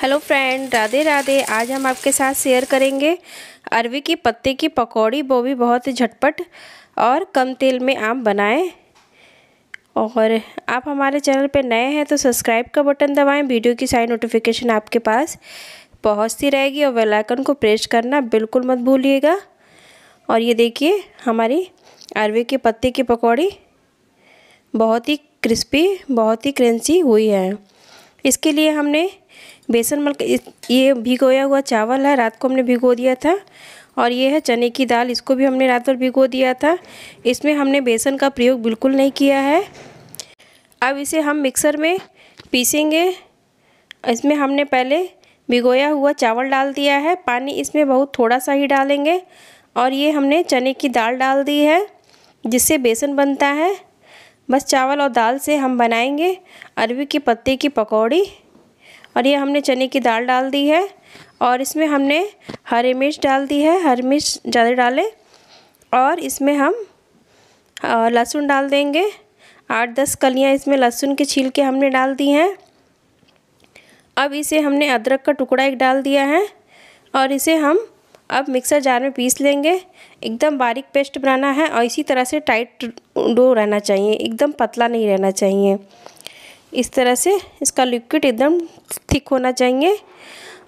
hello friend Radhe Radhe आज हम आपके साथ शेयर करेंगे अरवी के पत्ते की पकौड़ी वो भी बहुत झटपट और कम तेल में आप बनाएं और आप हमारे चैनल पर नए हैं तो सब्सक्राइब का बटन दबाएं वीडियो की सारी नोटिफिकेशन आपके पास पहुंचती रहेगी और बेल आइकन को प्रेस करना बिल्कुल मत भूलिएगा और ये देखिए हमारी अरवी के पत्ते की पकौड़ी बहुत ही क्रिस्पी बहुत ही क्रंची हुई है इसके लिए हमने बेसन मल ये भिगोया हुआ चावल है रात को हमने भिगो दिया था और ये है चने की दाल इसको भी हमने रात भर भिगो दिया था इसमें हमने बेसन का प्रयोग बिल्कुल नहीं किया है अब इसे हम मिक्सर में पीसेंगे इसमें हमने पहले भिगोया हुआ चावल डाल दिया है पानी इसमें बहुत थोड़ा सा ही डालेंगे और ये हमने चने की दाल डाल दी है जिससे बेसन बनता है बस चावल और दाल से हम बनाएंगे अरबी के पत्ते की पकौड़ी और ये हमने चने की दाल डाल दी है और इसमें हमने हरी मिर्च डाल दी है हरी मिर्च ज़्यादा डालें और इसमें हम लहसुन डाल देंगे आठ दस कलियाँ इसमें लहसुन के छील के हमने डाल दी हैं अब इसे हमने अदरक का टुकड़ा एक डाल दिया है और इसे हम अब मिक्सर जार में पीस लेंगे एकदम बारीक पेस्ट बनाना है और इसी तरह से टाइट डो रहना चाहिए एकदम पतला नहीं रहना चाहिए इस तरह से इसका लिक्विड एकदम थिक होना चाहिए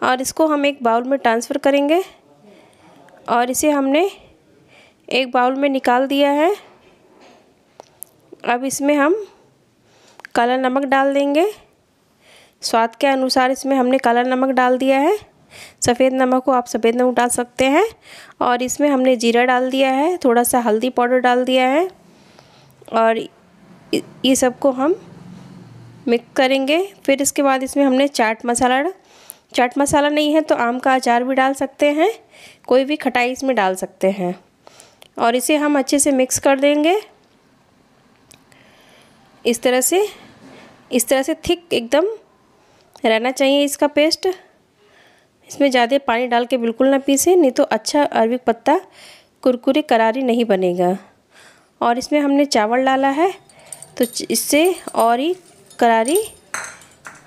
और इसको हम एक बाउल में ट्रांसफ़र करेंगे और इसे हमने एक बाउल में निकाल दिया है अब इसमें हम काला नमक डाल देंगे स्वाद के अनुसार इसमें हमने काला नमक डाल दिया है सफ़ेद नमक को आप सफ़ेद नमक डाल सकते हैं और इसमें हमने जीरा डाल दिया है थोड़ा सा हल्दी पाउडर डाल दिया है और ये सबको हम मिक्स करेंगे फिर इसके बाद इसमें हमने चाट मसाला चाट मसाला नहीं है तो आम का अचार भी डाल सकते हैं कोई भी खटाई इसमें डाल सकते हैं और इसे हम अच्छे से मिक्स कर देंगे इस तरह से इस तरह से थिक एकदम रहना चाहिए इसका पेस्ट इसमें ज़्यादा पानी डाल के बिल्कुल ना पीसें नहीं तो अच्छा अरबिक पत्ता कुरकुरे करारी नहीं बनेगा और इसमें हमने चावल डाला है तो इससे और ही करारी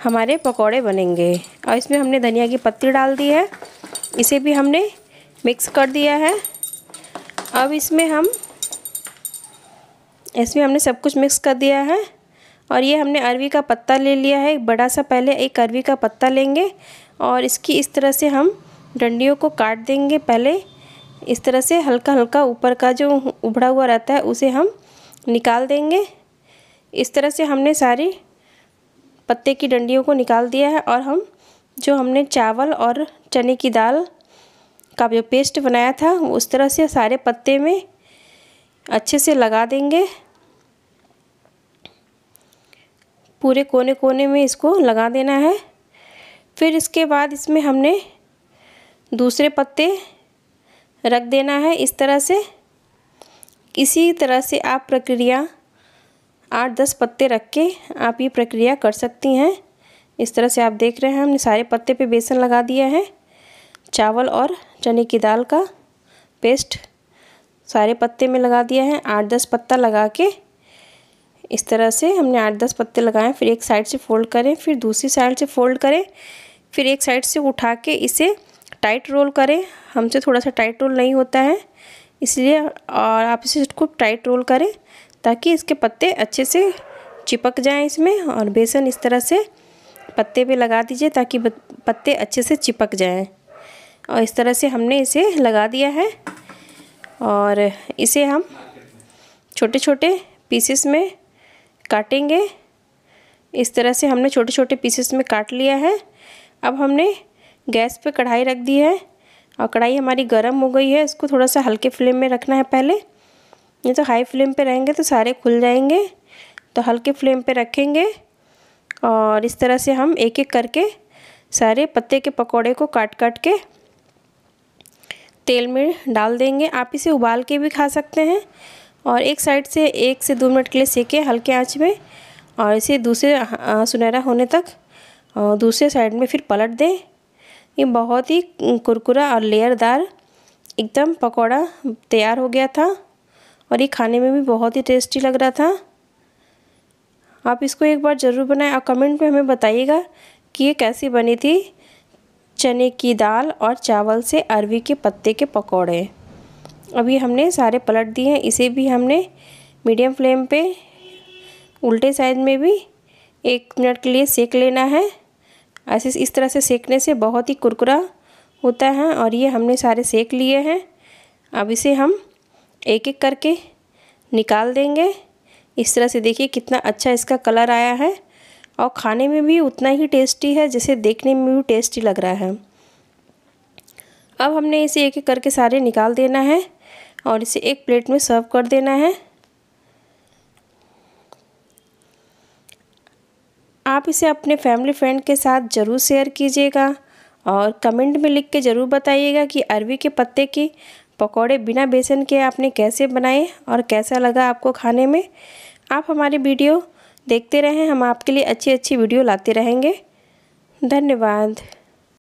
हमारे पकोड़े बनेंगे और इसमें हमने धनिया की पत्ती डाल दी है इसे भी हमने मिक्स कर दिया है अब इसमें हम इसमें हमने सब कुछ मिक्स कर दिया है और ये हमने अरवी का पत्ता ले लिया है बड़ा सा पहले एक अरवी का पत्ता लेंगे और इसकी इस तरह से हम डंडियों को काट देंगे पहले इस तरह से हल्का हल्का ऊपर का जो उभड़ा हुआ रहता है उसे हम निकाल देंगे इस तरह से हमने सारी पत्ते की डंडियों को निकाल दिया है और हम जो हमने चावल और चने की दाल का जो पेस्ट बनाया था उस तरह से सारे पत्ते में अच्छे से लगा देंगे पूरे कोने कोने में इसको लगा देना है फिर इसके बाद इसमें हमने दूसरे पत्ते रख देना है इस तरह से इसी तरह से आप प्रक्रिया आठ दस पत्ते रख के आप ये प्रक्रिया कर सकती हैं इस तरह से आप देख रहे हैं हमने सारे पत्ते पे बेसन लगा दिया है चावल और चने की दाल का पेस्ट सारे पत्ते में लगा दिया है आठ दस पत्ता लगा के इस तरह से हमने आठ दस पत्ते लगाए फिर एक साइड से फोल्ड करें फिर दूसरी साइड से फोल्ड करें फिर एक साइड से उठा के इसे टाइट रोल करें हमसे थोड़ा सा टाइट रोल नहीं होता है इसलिए और आप इसे इसको टाइट रोल करें ताकि इसके पत्ते अच्छे से चिपक जाएं इसमें और बेसन इस तरह से पत्ते पे लगा दीजिए ताकि पत्ते अच्छे से चिपक जाएं और इस तरह से हमने इसे लगा दिया है और इसे हम छोटे छोटे पीसेस में काटेंगे इस तरह से हमने छोटे छोटे पीसेस में काट लिया है अब हमने गैस पे कढ़ाई रख दी है और कढ़ाई हमारी गर्म हो गई है इसको थोड़ा सा हल्के फ्लेम में रखना है पहले नहीं तो हाई फ्लेम पे रहेंगे तो सारे खुल जाएंगे तो हल्के फ्लेम पे रखेंगे और इस तरह से हम एक एक करके सारे पत्ते के पकौड़े को काट काट के तेल में डाल देंगे आप इसे उबाल के भी खा सकते हैं और एक साइड से एक से दो मिनट के लिए सेके हल्के आँच में और इसे दूसरे सुनहरा होने तक दूसरे साइड में फिर पलट दें ये बहुत ही कुरकुरा और लेयरदार एकदम पकौड़ा तैयार हो गया था और ये खाने में भी बहुत ही टेस्टी लग रहा था आप इसको एक बार ज़रूर बनाएं और कमेंट में हमें बताइएगा कि ये कैसी बनी थी चने की दाल और चावल से अरवी के पत्ते के पकौड़े अभी हमने सारे पलट दिए हैं इसे भी हमने मीडियम फ्लेम पे उल्टे साइड में भी एक मिनट के लिए सेक लेना है ऐसे इस तरह से सेकने से बहुत ही कुरकुरा होता है और ये हमने सारे सेक लिए हैं अब इसे हम एक एक करके निकाल देंगे इस तरह से देखिए कितना अच्छा इसका कलर आया है और खाने में भी उतना ही टेस्टी है जैसे देखने में भी टेस्टी लग रहा है अब हमने इसे एक एक करके सारे निकाल देना है और इसे एक प्लेट में सर्व कर देना है आप इसे अपने फैमिली फ्रेंड के साथ ज़रूर शेयर कीजिएगा और कमेंट में लिख के ज़रूर बताइएगा कि अरवी के पत्ते की पकोड़े बिना बेसन के आपने कैसे बनाए और कैसा लगा आपको खाने में आप हमारी वीडियो देखते रहें हम आपके लिए अच्छी अच्छी वीडियो लाते रहेंगे धन्यवाद